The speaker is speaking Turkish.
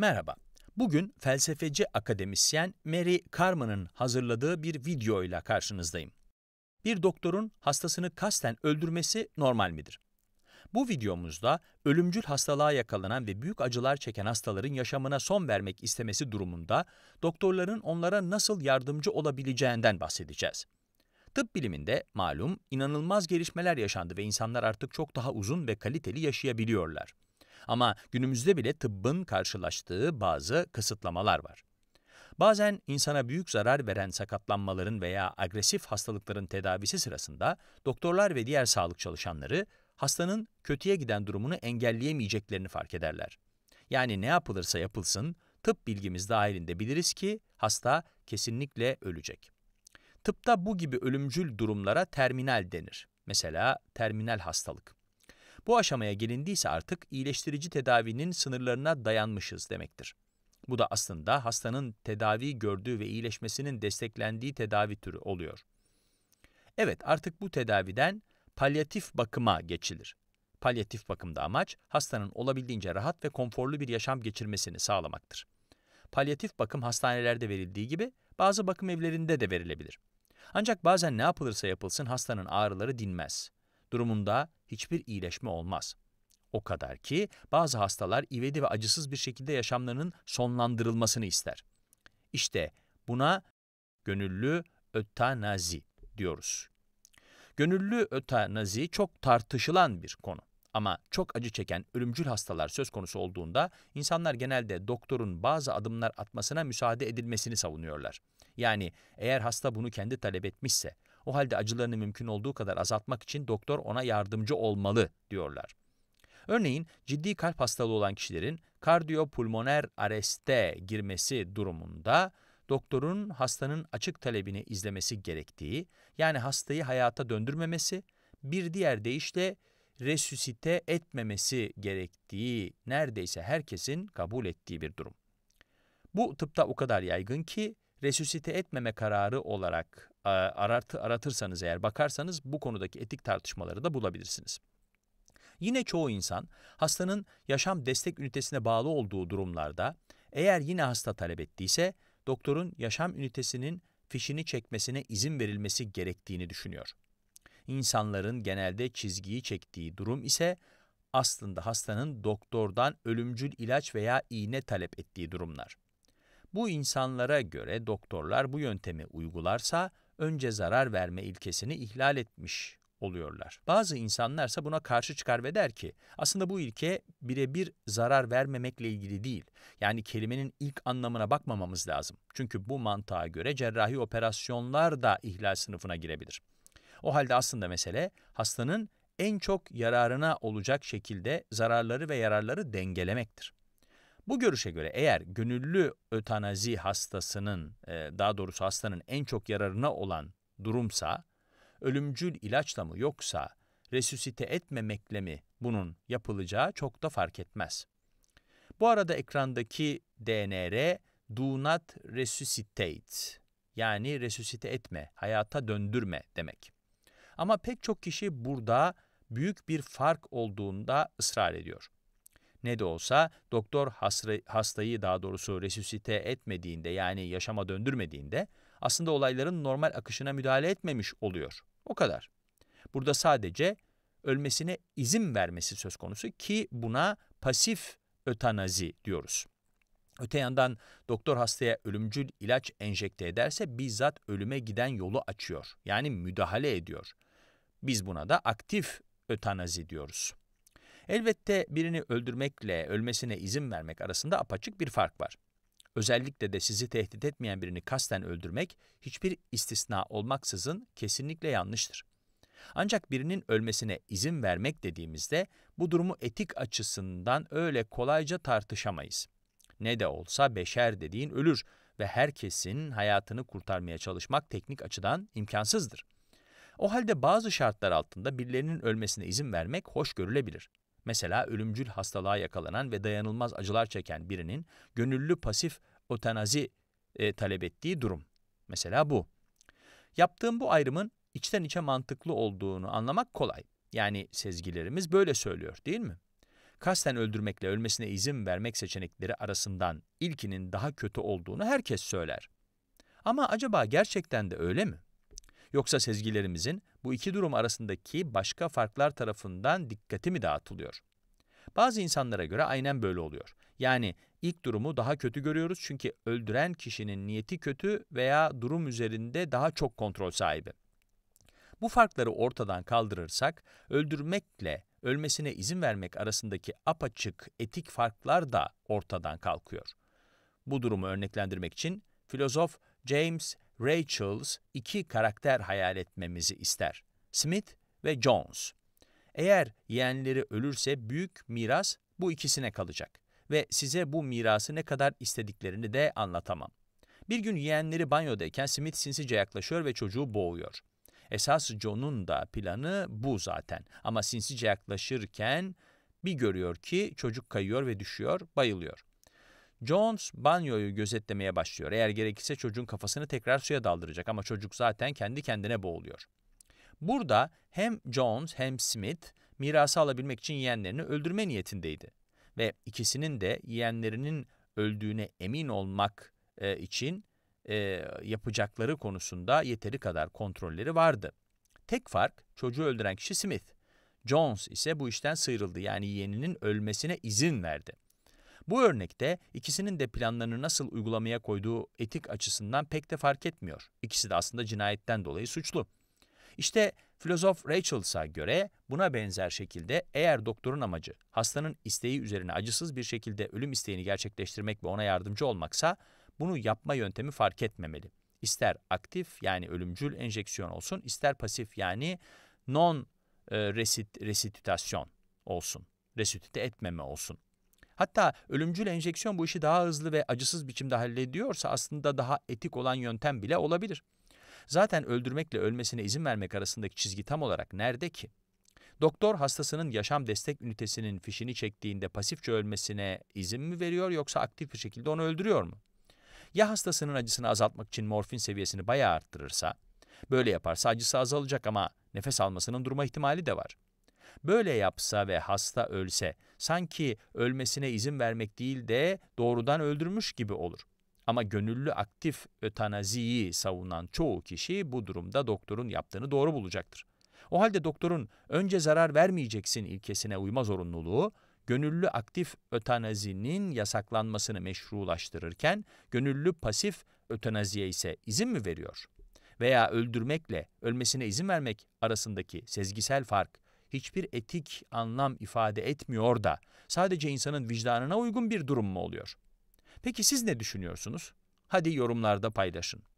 Merhaba. Bugün felsefeci akademisyen Mary Carman'ın hazırladığı bir video ile karşınızdayım. Bir doktorun hastasını kasten öldürmesi normal midir? Bu videomuzda ölümcül hastalığa yakalanan ve büyük acılar çeken hastaların yaşamına son vermek istemesi durumunda doktorların onlara nasıl yardımcı olabileceğinden bahsedeceğiz. Tıp biliminde malum inanılmaz gelişmeler yaşandı ve insanlar artık çok daha uzun ve kaliteli yaşayabiliyorlar. Ama günümüzde bile tıbbın karşılaştığı bazı kısıtlamalar var. Bazen insana büyük zarar veren sakatlanmaların veya agresif hastalıkların tedavisi sırasında doktorlar ve diğer sağlık çalışanları hastanın kötüye giden durumunu engelleyemeyeceklerini fark ederler. Yani ne yapılırsa yapılsın, tıp bilgimiz dahilinde biliriz ki hasta kesinlikle ölecek. Tıpta bu gibi ölümcül durumlara terminal denir. Mesela terminal hastalık. Bu aşamaya gelindiyse artık iyileştirici tedavinin sınırlarına dayanmışız demektir. Bu da aslında hastanın tedavi gördüğü ve iyileşmesinin desteklendiği tedavi türü oluyor. Evet, artık bu tedaviden palyatif bakıma geçilir. Palyatif bakımda amaç, hastanın olabildiğince rahat ve konforlu bir yaşam geçirmesini sağlamaktır. Palyatif bakım hastanelerde verildiği gibi bazı bakım evlerinde de verilebilir. Ancak bazen ne yapılırsa yapılsın hastanın ağrıları dinmez durumunda hiçbir iyileşme olmaz. O kadar ki bazı hastalar ivedi ve acısız bir şekilde yaşamlarının sonlandırılmasını ister. İşte buna gönüllü ötanazi diyoruz. Gönüllü ötanazi çok tartışılan bir konu. Ama çok acı çeken ölümcül hastalar söz konusu olduğunda insanlar genelde doktorun bazı adımlar atmasına müsaade edilmesini savunuyorlar. Yani eğer hasta bunu kendi talep etmişse, o halde acılarını mümkün olduğu kadar azaltmak için doktor ona yardımcı olmalı diyorlar. Örneğin ciddi kalp hastalığı olan kişilerin kardiyopulmoner areste girmesi durumunda doktorun hastanın açık talebini izlemesi gerektiği, yani hastayı hayata döndürmemesi, bir diğer deyişle resüsite etmemesi gerektiği neredeyse herkesin kabul ettiği bir durum. Bu tıpta o kadar yaygın ki resüsite etmeme kararı olarak aratı, aratırsanız eğer bakarsanız bu konudaki etik tartışmaları da bulabilirsiniz. Yine çoğu insan hastanın yaşam destek ünitesine bağlı olduğu durumlarda eğer yine hasta talep ettiyse doktorun yaşam ünitesinin fişini çekmesine izin verilmesi gerektiğini düşünüyor. İnsanların genelde çizgiyi çektiği durum ise aslında hastanın doktordan ölümcül ilaç veya iğne talep ettiği durumlar. Bu insanlara göre doktorlar bu yöntemi uygularsa önce zarar verme ilkesini ihlal etmiş oluyorlar. Bazı insanlarsa buna karşı çıkar ve der ki aslında bu ilke birebir zarar vermemekle ilgili değil. Yani kelimenin ilk anlamına bakmamamız lazım. Çünkü bu mantığa göre cerrahi operasyonlar da ihlal sınıfına girebilir. O halde aslında mesele hastanın en çok yararına olacak şekilde zararları ve yararları dengelemektir. Bu görüşe göre eğer gönüllü ötanazi hastasının e, daha doğrusu hastanın en çok yararına olan durumsa ölümcül ilaçla mı yoksa resüsite etmemekle mi bunun yapılacağı çok da fark etmez. Bu arada ekrandaki DNR do not resuscitate yani resüsite etme, hayata döndürme demek. Ama pek çok kişi burada büyük bir fark olduğunda ısrar ediyor ne de olsa doktor hastayı daha doğrusu resüsite etmediğinde yani yaşama döndürmediğinde aslında olayların normal akışına müdahale etmemiş oluyor. O kadar. Burada sadece ölmesine izin vermesi söz konusu ki buna pasif ötanazi diyoruz. Öte yandan doktor hastaya ölümcül ilaç enjekte ederse bizzat ölüme giden yolu açıyor. Yani müdahale ediyor. Biz buna da aktif ötanazi diyoruz. Elbette birini öldürmekle ölmesine izin vermek arasında apaçık bir fark var. Özellikle de sizi tehdit etmeyen birini kasten öldürmek hiçbir istisna olmaksızın kesinlikle yanlıştır. Ancak birinin ölmesine izin vermek dediğimizde bu durumu etik açısından öyle kolayca tartışamayız. Ne de olsa beşer dediğin ölür ve herkesin hayatını kurtarmaya çalışmak teknik açıdan imkansızdır. O halde bazı şartlar altında birilerinin ölmesine izin vermek hoş görülebilir. Mesela ölümcül hastalığa yakalanan ve dayanılmaz acılar çeken birinin gönüllü pasif otanazi e, talep ettiği durum. Mesela bu. Yaptığım bu ayrımın içten içe mantıklı olduğunu anlamak kolay. Yani sezgilerimiz böyle söylüyor değil mi? Kasten öldürmekle ölmesine izin vermek seçenekleri arasından ilkinin daha kötü olduğunu herkes söyler. Ama acaba gerçekten de öyle mi? Yoksa sezgilerimizin bu iki durum arasındaki başka farklar tarafından dikkati mi dağıtılıyor? Bazı insanlara göre aynen böyle oluyor. Yani ilk durumu daha kötü görüyoruz çünkü öldüren kişinin niyeti kötü veya durum üzerinde daha çok kontrol sahibi. Bu farkları ortadan kaldırırsak öldürmekle ölmesine izin vermek arasındaki apaçık etik farklar da ortadan kalkıyor. Bu durumu örneklendirmek için filozof James Rachels iki karakter hayal etmemizi ister. Smith ve Jones. Eğer yeğenleri ölürse büyük miras bu ikisine kalacak ve size bu mirası ne kadar istediklerini de anlatamam. Bir gün yeğenleri banyodayken Smith sinsice yaklaşıyor ve çocuğu boğuyor. Esas John'un da planı bu zaten ama sinsice yaklaşırken bir görüyor ki çocuk kayıyor ve düşüyor, bayılıyor. Jones banyoyu gözetlemeye başlıyor. Eğer gerekirse çocuğun kafasını tekrar suya daldıracak ama çocuk zaten kendi kendine boğuluyor. Burada hem Jones hem Smith mirası alabilmek için yeğenlerini öldürme niyetindeydi. Ve ikisinin de yeğenlerinin öldüğüne emin olmak e, için e, yapacakları konusunda yeteri kadar kontrolleri vardı. Tek fark çocuğu öldüren kişi Smith. Jones ise bu işten sıyrıldı yani yeğeninin ölmesine izin verdi. Bu örnekte ikisinin de planlarını nasıl uygulamaya koyduğu etik açısından pek de fark etmiyor. İkisi de aslında cinayetten dolayı suçlu. İşte filozof Rachel'sa göre buna benzer şekilde eğer doktorun amacı hastanın isteği üzerine acısız bir şekilde ölüm isteğini gerçekleştirmek ve ona yardımcı olmaksa bunu yapma yöntemi fark etmemeli. İster aktif yani ölümcül enjeksiyon olsun ister pasif yani non e, resit, resitütasyon olsun. Resitüte etmeme olsun. Hatta ölümcül enjeksiyon bu işi daha hızlı ve acısız biçimde hallediyorsa aslında daha etik olan yöntem bile olabilir. Zaten öldürmekle ölmesine izin vermek arasındaki çizgi tam olarak nerede ki? Doktor hastasının yaşam destek ünitesinin fişini çektiğinde pasifçe ölmesine izin mi veriyor yoksa aktif bir şekilde onu öldürüyor mu? Ya hastasının acısını azaltmak için morfin seviyesini bayağı arttırırsa? Böyle yaparsa acısı azalacak ama nefes almasının durma ihtimali de var. Böyle yapsa ve hasta ölse, sanki ölmesine izin vermek değil de doğrudan öldürmüş gibi olur. Ama gönüllü aktif ötanaziyi savunan çoğu kişi bu durumda doktorun yaptığını doğru bulacaktır. O halde doktorun önce zarar vermeyeceksin ilkesine uyma zorunluluğu, gönüllü aktif ötanazinin yasaklanmasını meşrulaştırırken, gönüllü pasif ötanaziye ise izin mi veriyor? Veya öldürmekle ölmesine izin vermek arasındaki sezgisel fark, hiçbir etik anlam ifade etmiyor da sadece insanın vicdanına uygun bir durum mu oluyor? Peki siz ne düşünüyorsunuz? Hadi yorumlarda paylaşın.